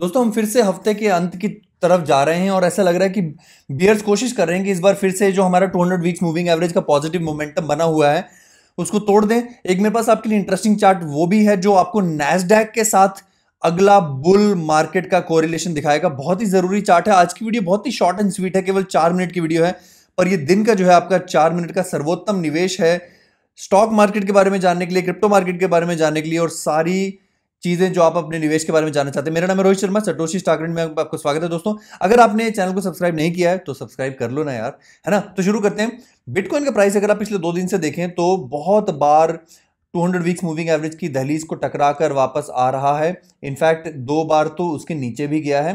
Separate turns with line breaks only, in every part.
दोस्तों हम फिर से हफ्ते के अंत की तरफ जा रहे हैं और ऐसा लग रहा है कि बियर्स कोशिश कर रहे हैं कि इस बार फिर से जो हमारा 200 वीक्स मूविंग एवरेज का पॉजिटिव मोमेंटम बना हुआ है उसको तोड़ दें एक मेरे पास आपके लिए इंटरेस्टिंग चार्ट वो भी है जो आपको नैसडैक के साथ अगला बुल मार्केट का कोरिलेशन दिखाएगा बहुत ही ज़रूरी चार्ट है आज की वीडियो बहुत ही शॉर्ट एंड स्वीट है केवल चार मिनट की वीडियो है पर यह दिन का जो है आपका चार मिनट का सर्वोत्तम निवेश है स्टॉक मार्केट के बारे में जानने के लिए क्रिप्टो मार्केट के बारे में जानने के लिए और सारी चीज़ें जो आप अपने निवेश के बारे में जानना चाहते हैं मेरा नाम है रोहित शर्मा सटोशी स्टाकरेंट में आपको स्वागत है दोस्तों अगर आपने चैनल को सब्सक्राइब नहीं किया है तो सब्सक्राइब कर लो ना यार है ना तो शुरू करते हैं बिटकॉइन का प्राइस अगर आप पिछले दो दिन से देखें तो बहुत बार 200 वीक्स मूविंग एवरेज की दहलीज को टकरा कर वापस आ रहा है इनफैक्ट दो बार तो उसके नीचे भी गया है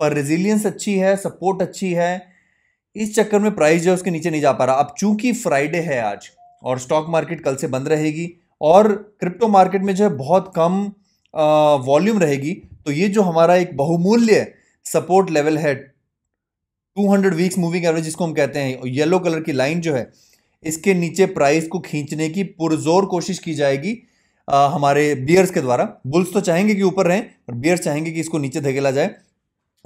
पर रेजिलियंस अच्छी है सपोर्ट अच्छी है इस चक्कर में प्राइस जो है उसके नीचे नहीं जा पा रहा अब चूंकि फ्राइडे है आज और स्टॉक मार्केट कल से बंद रहेगी और क्रिप्टो मार्केट में जो है बहुत कम वॉल्यूम रहेगी तो ये जो हमारा एक बहुमूल्य सपोर्ट लेवल है 200 वीक्स मूविंग एवरेज जिसको हम कहते हैं येलो कलर की लाइन जो है इसके नीचे प्राइस को खींचने की पुरजोर कोशिश की जाएगी आ, हमारे बियर्स के द्वारा बुल्स तो चाहेंगे कि ऊपर रहें और बियर्स चाहेंगे कि इसको नीचे धकेला जाए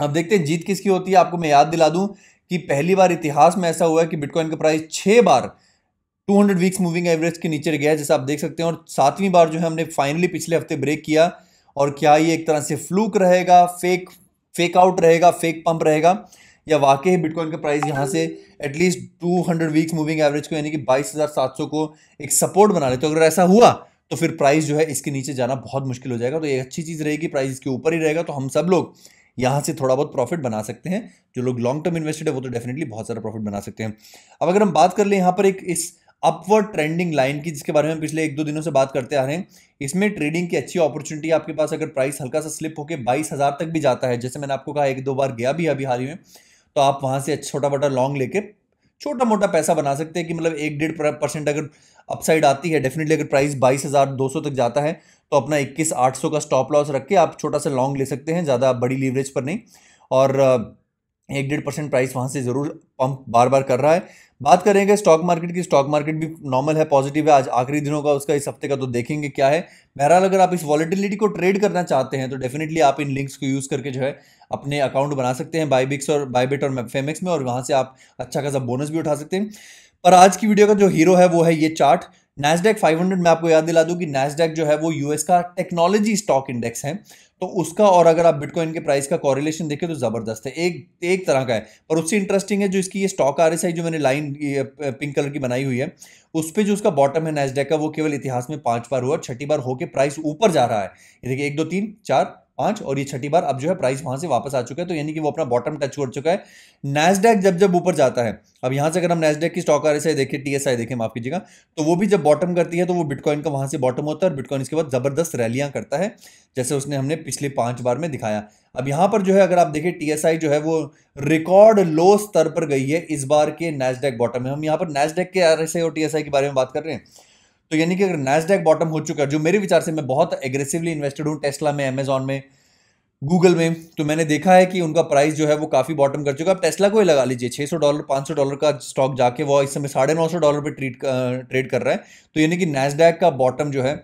अब देखते हैं जीत किसकी होती है आपको मैं याद दिला दूं कि पहली बार इतिहास में ऐसा हुआ है कि बिटकॉइन का प्राइस छः बार two hundred weeks moving average के नीचे गया जैसा आप देख सकते हैं और सातवीं बार जो है हमने फाइनली पिछले हफ्ते ब्रेक किया और क्या ये एक तरह से फ्लूक रहेगा फेक फेक आउट रहेगा फेक पंप रहेगा या वाकई बिटकॉइन का प्राइस यहाँ से at least two hundred weeks moving average को यानी कि बाईस हजार सात सौ को एक सपोर्ट बना ले तो अगर ऐसा हुआ तो फिर प्राइस जो है इसके नीचे जाना बहुत मुश्किल हो जाएगा तो ये अच्छी चीज़ रहेगी प्राइस इसके ऊपर ही रहेगा तो हम सब लोग यहाँ से थोड़ा बहुत प्रॉफिट बना सकते हैं जो लोग लॉन्ग टर्म इन्वेस्टेड है वो तो डेफिनेटली बहुत सारा प्रॉफिट बना सकते हैं अब अगर हम बात कर लें यहाँ पर एक इस अपवर्ड ट्रेंडिंग लाइन की जिसके बारे में पिछले एक दो दिनों से बात करते आ रहे हैं इसमें ट्रेडिंग की अच्छी अपॉर्चुनिटी आपके पास अगर प्राइस हल्का सा स्लिप होकर बाईस हज़ार तक भी जाता है जैसे मैंने आपको कहा एक दो बार गया भी अभी हाल ही में तो आप वहाँ से अच्छा छोटा मोटा लॉन्ग लेके छोटा मोटा पैसा बना सकते हैं कि मतलब एक डेढ़ परसेंट अगर अपसाइड आती है डेफिनेटली अगर प्राइस बाईस हज़ार दो सौ तक जाता है तो अपना इक्कीस आठ सौ का स्टॉप लॉस रख के आप छोटा सा लॉन्ग ले सकते हैं ज़्यादा बड़ी लीवरेज पर नहीं और एक डेढ़ परसेंट प्राइस वहाँ से ज़रूर पंप बार बार कर रहा है बात करेंगे स्टॉक मार्केट की स्टॉक मार्केट भी नॉर्मल है पॉजिटिव है आज आखिरी दिनों का उसका इस हफ्ते का तो देखेंगे क्या है बहरहाल अगर आप इस वॉलिटिलिटी को ट्रेड करना चाहते हैं तो डेफिनेटली आप इन लिंक्स को यूज़ करके जो है अपने अकाउंट बना सकते हैं बाईबिक्स और बाईबिट और फेमिक्स में और वहाँ से आप अच्छा खासा बोनस भी उठा सकते हैं पर आज की वीडियो का जो हीरो है वो है ये चार्ट नैसडेक 500 में आपको याद दिला दूं कि नैसडेक जो है वो यूएस का टेक्नोलॉजी स्टॉक इंडेक्स है तो उसका और अगर आप बिटकॉइन के प्राइस का कॉरिलेशन देखें तो ज़बरदस्त है एक एक तरह का है और उससे इंटरेस्टिंग है जो इसकी ये स्टॉक आर जो मैंने लाइन पिंक कलर की बनाई हुई है उस पर जो उसका बॉटम है नेसडेक का वो केवल इतिहास में पांच बार हुआ छठी बार होकर प्राइस ऊपर जा रहा है देखिए एक दो तीन चार पांच और ये छठी बार अब जो है प्राइस वहां से वापस आ चुका है तो यानी कि वो अपना बॉटम टच कर चुका है नेसडेक जब जब ऊपर जाता है अब यहां से अगर हम नैसडेक की स्टॉक आर एस आई देखें टी एस आई देखें माफ कीजिएगा तो वो भी जब बॉटम करती है तो वो बिटकॉइन का वहां से बॉटम होता है और बिटकॉइन इसके बाद जबरदस्त रैलियां करता है जैसे उसने हमने पिछले पांच बार में दिखाया अब यहां पर जो है अगर आप देखिए टीएसआई जो है वो रिकॉर्ड लो स्तर पर गई है इस बार के नेसडेक बॉटम में हम यहाँ पर नैसडेक के आरएसआई और टीएसआई के बारे में बात कर रहे हैं तो यानी कि अगर नैसडेक बॉटम हो चुका है जो मेरे विचार से मैं बहुत एग्रेसिवली इन्वेस्टेड हूँ टेस्ला में अमेजोन में गूगल में तो मैंने देखा है कि उनका प्राइस जो है वो काफ़ी बॉटम कर चुका है अब टेस्ला को ही लगा लीजिए 600 डॉलर 500 डॉलर का स्टॉक जाके वो इस समय साढ़े नौ सौ डॉलर पर ट्रीट ट्रेड कर रहा है तो यानी कि नैसडैक का बॉटम जो है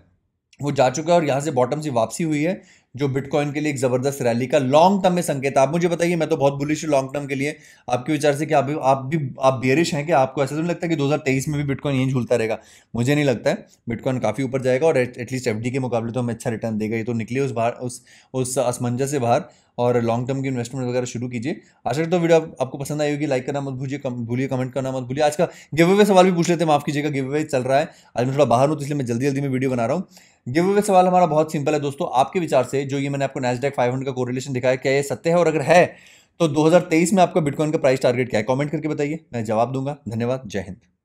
वो जा चुका है और यहाँ से बॉटम से वापसी हुई है जो बिटकॉइन के लिए एक ज़बरदस्त रैली का लॉन्ग टर्म में संकेत आप मुझे बताइए मैं तो बहुत बुलिश हूँ लॉन्ग टर्म के लिए आपके विचार से कि आप भी आप भी आप बेरिश हैं कि आपको ऐसा तो नहीं लगता कि 2023 में भी बिटकॉइन यहीं झूलता रहेगा मुझे नहीं लगता है बिटकॉइन काफ़ी ऊपर जाएगा और एटलीस्ट एफ के मुकाबले तो हमें अच्छा रिटर्न देगा ये तो निकले उस बाहर उस उस असमंजस से बाहर और लॉन्ग टर्म की इन्वेस्टमेंट वगैरह शुरू कीजिए आशा करता वीडियो आपको पसंद आई होगी लाइक करना मत भूलिए भूलिए कमेंट करना मत भूलिए आज का गिव अवे सवाल भी पूछ लेते हैं माफ कीजिएगा गिव अवे चल रहा है आज मैं थोड़ा बाहर हूँ तो इसलिए मैं जल्दी जल्दी में वीडियो बना रहा हूँ गिव अवे सवाल हमारा बहुत सिंपल है दोस्तों आपके विचार से जो ये मैंने आपको नेस्डेक 500 का कोरिलेशन दिखाया क्या ये सत्य है और अगर है तो 2023 में आपका बिटकॉइन का प्राइस टारगेट क्या है कमेंट करके बताइए मैं जवाब दूंगा धन्यवाद जय हिंद